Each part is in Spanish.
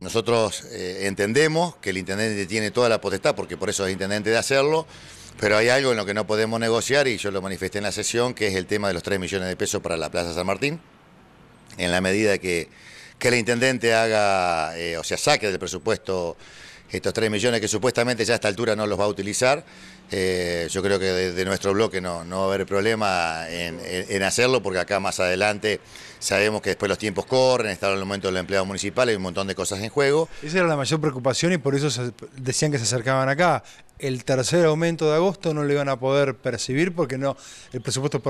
Nosotros eh, entendemos que el intendente tiene toda la potestad, porque por eso es intendente de hacerlo, pero hay algo en lo que no podemos negociar y yo lo manifesté en la sesión, que es el tema de los 3 millones de pesos para la Plaza San Martín, en la medida que, el intendente haga, eh, o sea, saque del presupuesto estos 3 millones que supuestamente ya a esta altura no los va a utilizar. Eh, yo creo que desde nuestro bloque no, no, va a haber problema en, hacerlo, porque acá más adelante sabemos que después los tiempos corren, está el momento de los empleados municipales, hay un montón de cosas en juego. Esa era la mayor preocupación y por eso decían que se acercaban acá. El tercer aumento de agosto no lo iban a poder percibir porque no el presupuesto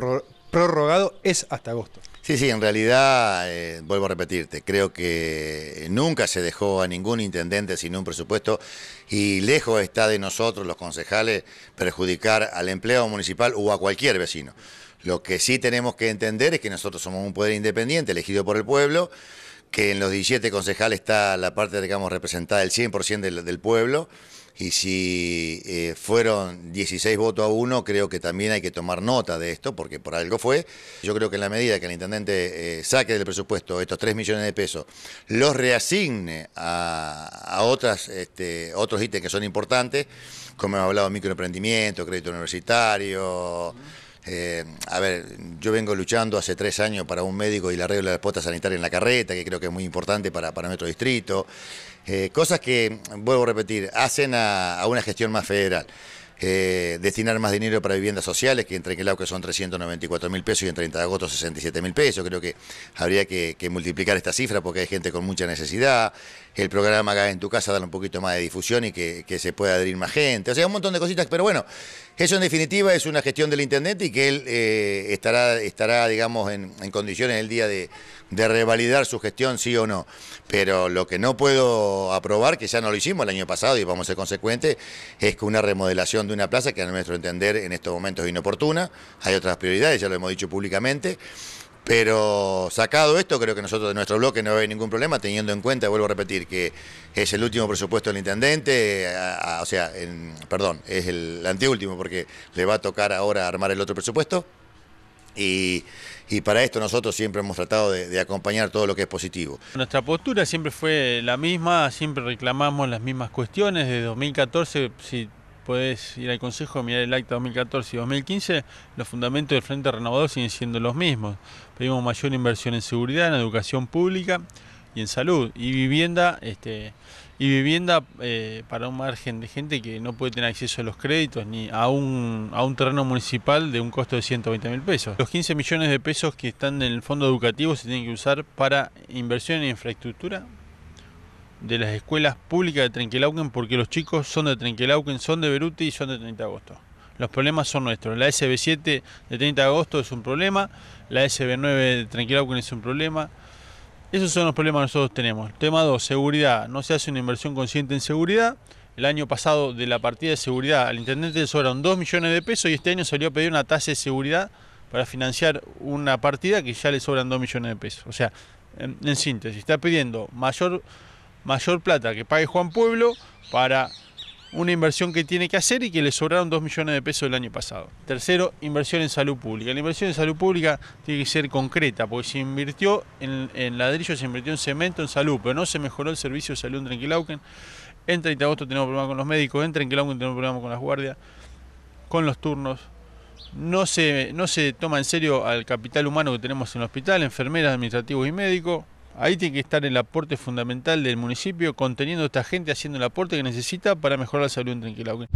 prorrogado es hasta agosto. Sí, sí, en realidad, eh, vuelvo a repetirte, creo que nunca se dejó a ningún intendente sin un presupuesto y lejos está de nosotros, los concejales, perjudicar al empleo municipal o a cualquier vecino. Lo que sí tenemos que entender es que nosotros somos un poder independiente elegido por el pueblo que en los 17 concejales está la parte, digamos, representada el 100% del, pueblo, y si eh, fueron 16 votos a uno, creo que también hay que tomar nota de esto, porque por algo fue. Yo creo que en la medida que el intendente eh, saque del presupuesto estos 3 millones de pesos, los reasigne a, otras, este, otros ítems que son importantes, como hemos hablado, microemprendimiento, crédito universitario... Eh, a ver, yo vengo luchando hace tres años para un médico y la regla de la posta sanitaria en la carreta, que creo que es muy importante para, para nuestro distrito. Eh, cosas que, vuelvo a repetir, hacen a una gestión más federal. Eh, destinar más dinero para viviendas sociales, que entre que son 394 mil pesos y en 30 de agosto 67 mil pesos. Creo que habría que, multiplicar esta cifra porque hay gente con mucha necesidad. El programa acá en tu casa darle un poquito más de difusión y que, se pueda adherir más gente. O sea, un montón de cositas, pero bueno, eso en definitiva es una gestión del intendente y que él eh, estará, estará, digamos, en, en, condiciones el día de, de revalidar su gestión, sí o no. Pero lo que no puedo aprobar, que ya no lo hicimos el año pasado y vamos a ser consecuentes, es que una remodelación una plaza que a nuestro entender en estos momentos es inoportuna, hay otras prioridades, ya lo hemos dicho públicamente, pero sacado esto, creo que nosotros de nuestro bloque no hay ningún problema, teniendo en cuenta, vuelvo a repetir, que es el último presupuesto del intendente, o sea, perdón, es el anteúltimo porque le va a tocar ahora armar el otro presupuesto. Y, para esto nosotros siempre hemos tratado de, acompañar todo lo que es positivo. Nuestra postura siempre fue la misma, siempre reclamamos las mismas cuestiones. Desde 2014, si podés ir al Consejo, mirar el Acta 2014 y 2015, los fundamentos del Frente Renovador siguen siendo los mismos. Pedimos mayor inversión en seguridad, en educación pública y en salud. Y vivienda, este, y vivienda eh, para un margen de gente que no puede tener acceso a los créditos ni a un, a un terreno municipal de un costo de 120 mil pesos. Los 15 millones de pesos que están en el fondo educativo se tienen que usar para inversión en infraestructura de las escuelas públicas de Trenquelauquen porque los chicos son de Trenquelauquen, son de Beruti y son de 30 de agosto. Los problemas son nuestros. La SB7 de 30 de agosto es un problema, la SB9 de Trenquelauquen es un problema. Esos son los problemas que nosotros tenemos. Tema 2, seguridad. No se hace una inversión consciente en seguridad. El año pasado de la partida de seguridad al intendente le sobraron 2 millones de pesos y este año salió a pedir una tasa de seguridad para financiar una partida que ya le sobran 2 millones de pesos. O sea, en síntesis, está pidiendo mayor mayor plata que pague Juan Pueblo para una inversión que tiene que hacer y que le sobraron 2 millones de pesos el año pasado. Tercero, inversión en salud pública. La inversión en salud pública tiene que ser concreta, porque se invirtió en, ladrillo, se invirtió en cemento, en salud, pero no se mejoró el servicio de salud en Trenquilauquen. En 30 de agosto tenemos problemas con los médicos, en Trenquilauquen tenemos problemas con las guardias, con los turnos. No se, no se toma en serio al capital humano que tenemos en el hospital, enfermeras, administrativos y médicos. Ahí tiene que estar el aporte fundamental del municipio conteniendo a esta gente, haciendo el aporte que necesita para mejorar la salud en Trenquilauquen.